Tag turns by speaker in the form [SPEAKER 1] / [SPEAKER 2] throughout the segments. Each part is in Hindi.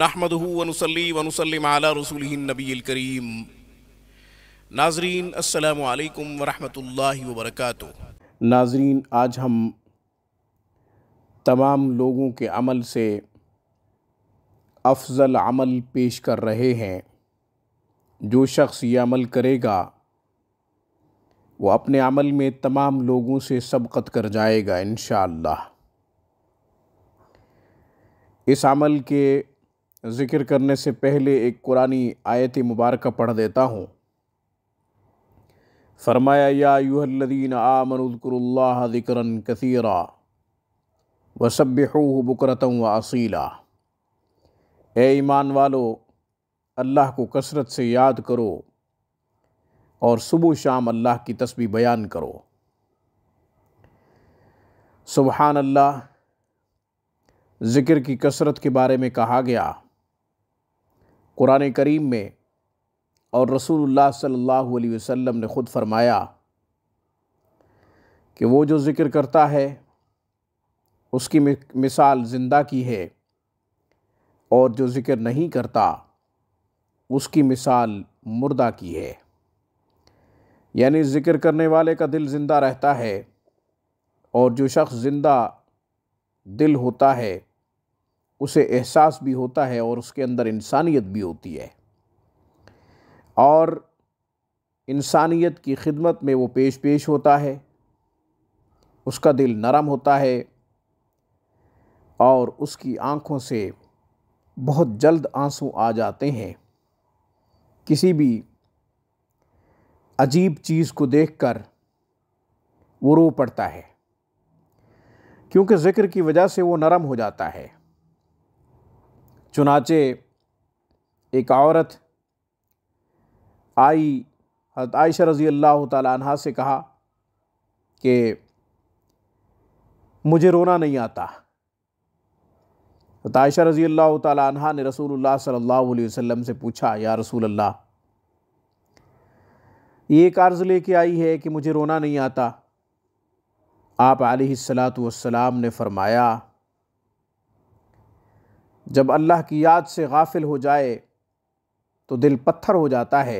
[SPEAKER 1] नहमदूनसली वनसलम आला रसूल नबील करीम नाजरीन असलकम वरहमल वरक नाजरीन आज हम तमाम लोगों के अमल से अफजल अमल पेश कर रहे हैं जो शख्स ये अमल करेगा वो अपने अमल में तमाम लोगों से सबकत कर जाएगा इन इस अमल के ज़िक्र करने से पहले एक कुरानी आयत मुबारक पढ़ देता हूँ फरमाया यादीन आमनकुरल्ला ज़िक्रन कसीरा वसबहू बकरत व असीला ए ईमान वालो अल्लाह को कसरत से याद करो और सुबह शाम अल्लाह की तस्वीर बयान करो सुबहानल्ला ज़िक्र की कसरत के बारे में कहा गया कुरान करीम में और रसूलुल्लाह सल्लल्लाहु अलैहि वसल्लम ने ख़ुद फरमाया कि वो जो ज़िक्र करता है उसकी मिसाल ज़िंदा की है और जो ज़िक्र नहीं करता उसकी मिसाल मुर्दा की है यानी ज़िक्र करने वाले का दिल ज़िंदा रहता है और जो शख्स ज़िंदा दिल होता है उसे एहसास भी होता है और उसके अंदर इंसानियत भी होती है और इंसानियत की खिदमत में वो पेश पेश होता है उसका दिल नरम होता है और उसकी आँखों से बहुत जल्द आंसू आ जाते हैं किसी भी अजीब चीज़ को देखकर वो रो पड़ता है क्योंकि ज़िक्र की वजह से वो नरम हो जाता है चुनाचे एक औरत आई हजरत आयशा रज़ी अल्लाह तहा से कहा कि मुझे रोना नहीं आता आयशा रज़ी अल्लाह तहा ने रसूल सल्ला वसम से पूछा या रसूल अल्लाह ये अर्ज़ लेके आई है कि मुझे रोना नहीं आता आप आलत वसलाम ने फ़रमाया जब अल्लाह की याद से गाफिल हो जाए तो दिल पत्थर हो जाता है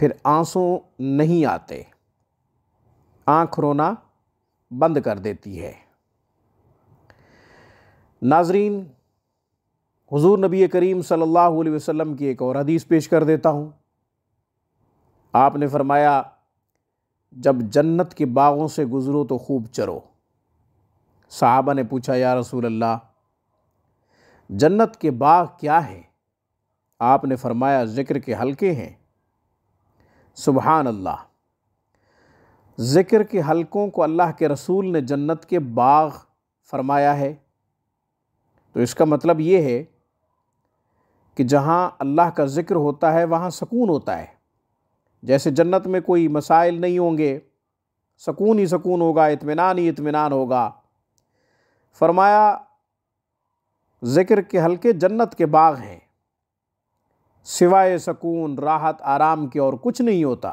[SPEAKER 1] फिर आंसू नहीं आते आँख रोना बंद कर देती है नाजरीन हुजूर नबी करीम सल्लल्लाहु अलैहि वसल्लम की एक और हदीस पेश कर देता हूँ आपने फरमाया जब जन्नत के बागों से गुज़रो तो खूब चरो साहबा ने पूछा या रसूल अल्लाह जन्नत के बाग क्या हैं आपने फरमाया ज़िक्र के हल्के हैं सुबहान अल्लाह ज़िक्र के हलकों को अल्लाह के रसूल ने जन्नत के बाग फरमाया है तो इसका मतलब ये है कि जहाँ अल्लाह का ज़िक्र होता है वहाँ सकून होता है जैसे जन्नत में कोई मसाइल नहीं होंगे सकून ही सकून होगा इतमान ही इतमान होगा फरमाया ज़िक्र के हल्के जन्नत के बाग हैं सिवाय सकून राहत आराम के और कुछ नहीं होता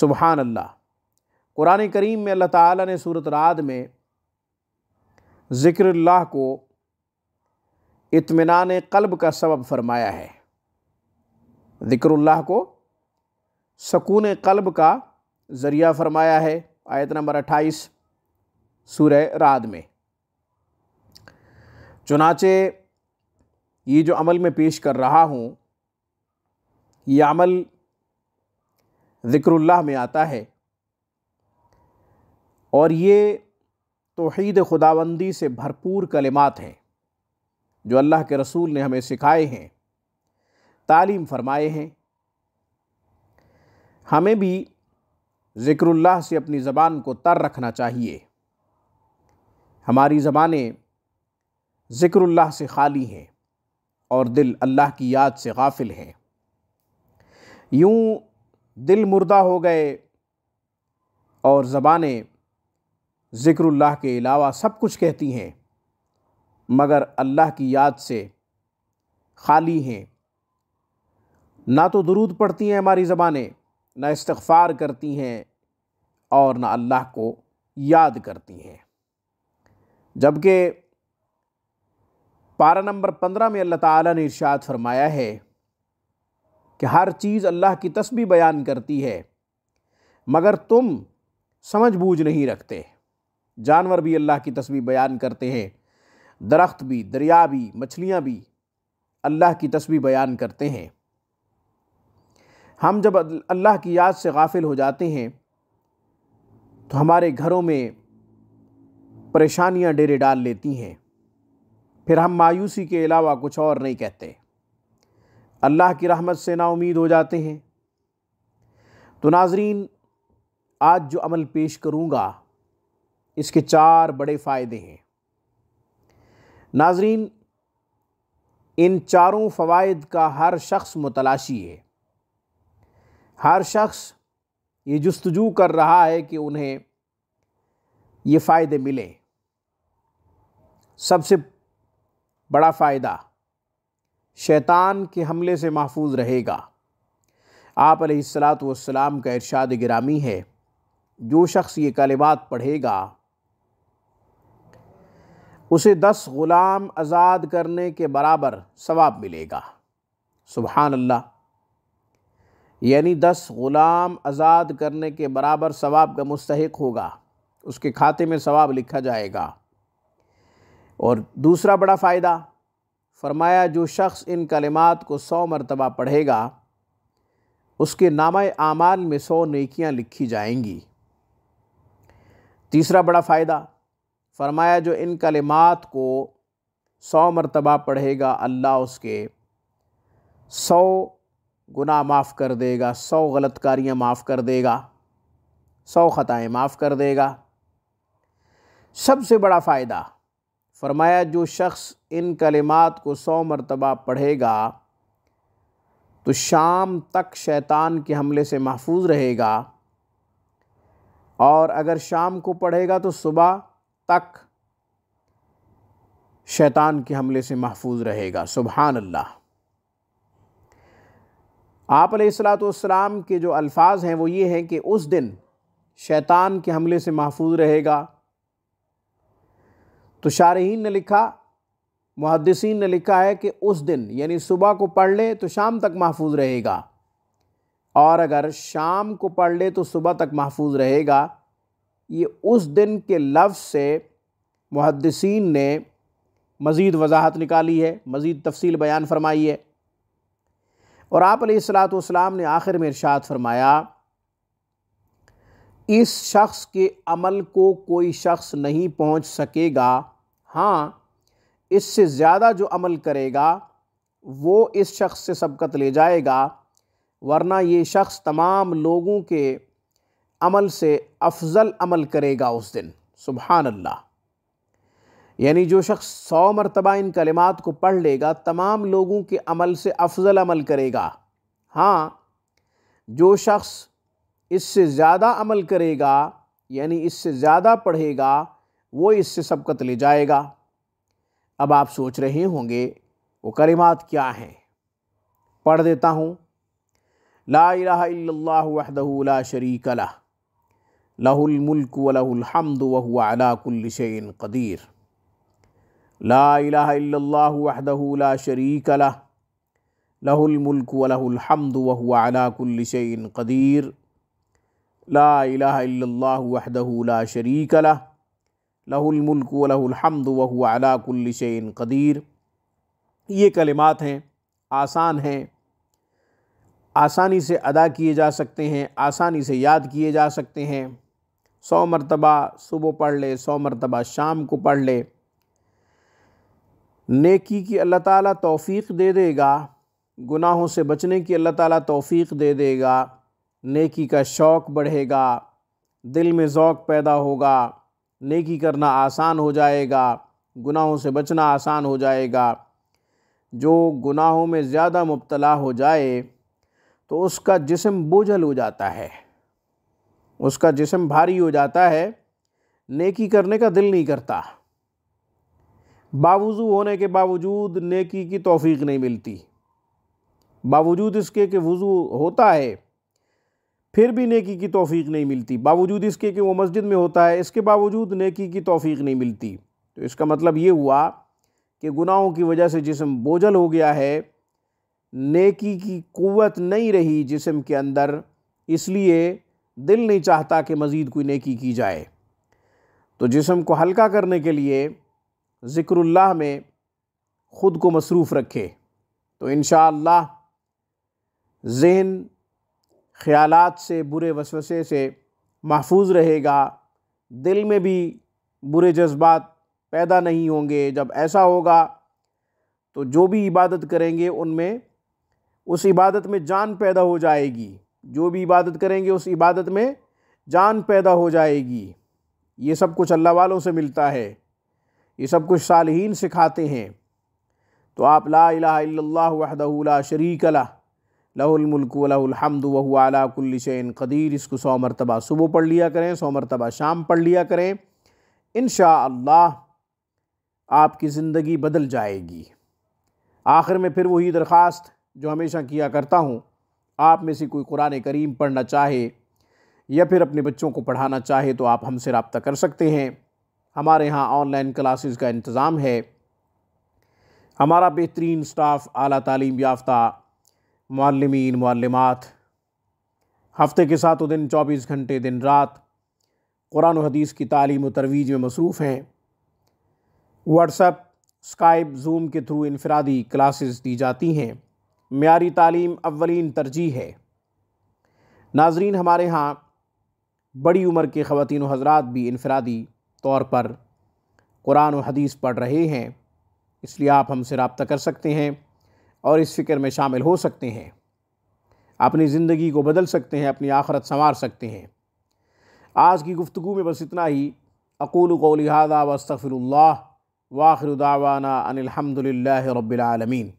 [SPEAKER 1] सुबहान अल्लाह कुरान करीम में अल्लाह ताला ने सूरत रात में अल्लाह को इत्मीनान कल्ब का सबब फरमाया है अल्लाह को सकून कल्ब का ज़रिया फरमाया है आयत नंबर अट्ठाईस सूर्य रात में चुनाचे ये जो अमल में पेश कर रहा हूँ ये अमल ज़िक्रुल्लाह में आता है और ये तोहद खुदाबंदी से भरपूर कलिमात हैं जो अल्लाह के रसूल ने हमें सिखाए हैं तालीम फरमाए हैं हमें भी ज़िक्रुल्लाह से अपनी ज़बान को तर रखना चाहिए हमारी ज़बानें ज़िक्रुल्लाह से खाली हैं और दिल अल्लाह की याद से गाफिल हैं यूँ दिल मुर्दा हो गए और ज़बानें ज़िक्रुल्लाह के अलावा सब कुछ कहती हैं मगर अल्लाह की याद से खाली हैं ना तो दरूद पढ़ती हैं हमारी ज़बानें ना इस्तफ़ार करती हैं और ना अल्लाह को याद करती हैं जबकि पारा नंबर पंद्रह में अल्लाह ताला ने इरशाद फरमाया है कि हर चीज़ अल्लाह की तस्बी बयान करती है मगर तुम समझ बूझ नहीं रखते जानवर भी अल्लाह की तस्बी बयान करते हैं दरख्त भी दरिया भी मछलियाँ भी अल्लाह की तस्बी बयान करते हैं हम जब अल्लाह की याद से गाफिल हो जाते हैं तो हमारे घरों में परेशानियाँ डेरे डाल लेती हैं फिर हम मायूसी के अलावा कुछ और नहीं कहते अल्लाह की रहमत से ना उम्मीद हो जाते हैं तो नाजरीन आज जो अमल पेश करूँगा इसके चार बड़े फ़ायदे हैं नाजरीन इन चारों फ़वाद का हर शख्स मुतलाशी है हर शख्स ये जस्तजू कर रहा है कि उन्हें ये फ़ायदे मिलें सबसे बड़ा फ़ायदा शैतान के हमले से महफूज रहेगा आप सलाम का इरशाद गिरामी है जो शख्स ये कलिमात पढ़ेगा उसे दस ग़ुलाम आज़ाद करने के बराबर सवाब मिलेगा सुबहान अल्लाह यानी दस ग़ुलाम आज़ाद करने के बराबर सवाब का मुस्तक होगा उसके खाते में सवाब लिखा जाएगा और दूसरा बड़ा फ़ायदा फरमाया जो शख्स इन कलिमात को सौ मरतबा पढ़ेगा उसके नाम आमाल में सौ नेकियां लिखी जाएंगी तीसरा बड़ा फ़ायदा फरमाया जो इन कलिमात को सौ मरतबा पढ़ेगा अल्लाह उसके सौ गुना माफ़ कर देगा सौ गलतकारियाँ माफ़ कर देगा सौ ख़ताएँ माफ़ कर देगा सबसे बड़ा फ़ायदा फरमाया जो शख्स इन कलिमात को सौ मरतबा पढ़ेगा तो शाम तक शैतान के हमले से महफूज रहेगा और अगर शाम को पढ़ेगा तो सुबह तक शैतान के हमले से महफूज रहेगा सुबहान अल्लाह आप सलाम के जो अल्फाज हैं वो ये हैं कि उस दिन शैतान के हमले से महफूज रहेगा तो शारहीन ने लिखा मुहदसिन ने लिखा है कि उस दिन यानी सुबह को पढ़ ले तो शाम तक महफूज रहेगा और अगर शाम को पढ़ ले तो सुबह तक महफूज रहेगा ये उस दिन के लफ्ज़ से मुहदसिन ने मज़ीद वजाहत निकाली है मज़ीद तफसील बयान फरमाई है और आप सलाम ने आखिर में इरशाद फरमाया इस शख्स के अमल को कोई शख्स नहीं पहुंच सकेगा हाँ इससे ज़्यादा जो अमल करेगा वो इस शख्स से सबकत ले जाएगा वरना ये शख्स तमाम लोगों के अमल से अफजल अमल करेगा उस दिन सुबहान अल्लाह यानी जो शख्स सौ मरतबा इन कलिमात को पढ़ लेगा तमाम लोगों के अमल से अफजल अमल करेगा हाँ जो शख्स इससे ज़्यादा अमल करेगा यानी इससे ज़्यादा पढ़ेगा वो इससे सबकत ले जाएगा अब आप सोच रहे होंगे वो करीमात क्या हैं पढ़ देता हूँ ला वहदला शरीक ला लहुलमल्क वलहमद वह कदीर ला शरीक ला लहुलमल्क वलहमद वह अलाकुल्लिशन कदीर ला वहदला शरीक ला लहुलमल्क अला वह अलाकुल्लिशन कदीर ये कलिमात हैं आसान हैं आसानी से अदा किए जा सकते हैं आसानी से याद किए जा सकते हैं सौ मरतबा सुबह पढ़ ले सौ मरतबा शाम को पढ़ ले नेकी की अल्लाह ताला तौफीक दे देगा गुनाहों से बचने की अल्लाह ताला तौफीक दे देगा नेकी का शौक़ बढ़ेगा दिल में ज़ौक़ पैदा होगा नेकी करना आसान हो जाएगा गुनाहों से बचना आसान हो जाएगा जो गुनाहों में ज़्यादा मुबतला हो जाए तो उसका जिसम बोझल हो जाता है उसका जिसम भारी हो जाता है नेकी करने का दिल नहीं करता बावजू होने के बावजूद नेकी की तोफ़ी नहीं मिलती बावजूद इसके कि वज़ू होता है फिर भी नेकी की तोफ़ी नहीं मिलती बावजूद इसके कि वो मस्जिद में होता है इसके बावजूद नेकी की तोफ़ी नहीं मिलती तो इसका मतलब ये हुआ कि गुनाहों की वजह से जिसम बोझल हो गया है नेकी की क़वत नहीं रही जिसम के अंदर इसलिए दिल नहीं चाहता कि मज़ीद कोई नेकी की जाए तो जिसम को हल्का करने के लिए ज़िक्रुल्लाह में ख़ुद को मसरूफ़ रखे तो इन जहन ख्यालात से बुरे वसवसे से महफूज रहेगा दिल में भी बुरे जज्बात पैदा नहीं होंगे जब ऐसा होगा तो जो भी इबादत करेंगे उनमें उस इबादत में जान पैदा हो जाएगी जो भी इबादत करेंगे उस इबादत में जान पैदा हो जाएगी ये सब कुछ अल्लाह वालों से मिलता है ये सब कुछ सालहीन सिखाते हैं तो आप ला इलाहा इल्लल्लाहु वहदहु ला शरीक ला लहुलमल्क वह वहुआलाकुल्लिशन कदीर इसको सौ मरतबा सुबह पढ़ लिया करें सौ मरतबा शाम पढ़ लिया करें इन आपकी ज़िंदगी बदल जाएगी आखिर में फिर वही दरख्वास्त जो हमेशा किया करता हूँ आप में से कोई कुरान करीम पढ़ना चाहे या फिर अपने बच्चों को पढ़ाना चाहे तो आप हमसे रबता कर सकते हैं हमारे यहाँ ऑनलाइन क्लासेस का इंतज़ाम है हमारा बेहतरीन स्टाफ आला तालीम याफ़्ता मालमिन मालमात हफ्ते के सातों दिन चौबीस घंटे दिन रात कुरान हदीस की तालीम और तरवीज में मसरूफ़ हैं व्हाट्सएप स्काइप जूम के थ्रू इनफरादी क्लासेस दी जाती हैं मीरी तालीम अवलिन तरजीह है नाजरीन हमारे यहाँ बड़ी उम्र के ख़वान हजरात भी इनफरादी तौर पर कुरान हदीस पढ़ रहे हैं इसलिए आप हमसे रबता कर सकते हैं और इस फ़िक्र में शामिल हो सकते हैं अपनी ज़िंदगी को बदल सकते हैं अपनी आखरत संवार सकते हैं आज की गुफ्तु में बस इतना ही अकूल कौलिहादा वस्तफ़िर वाखिर दावाना अनिलहमदिल्ल रबालमीन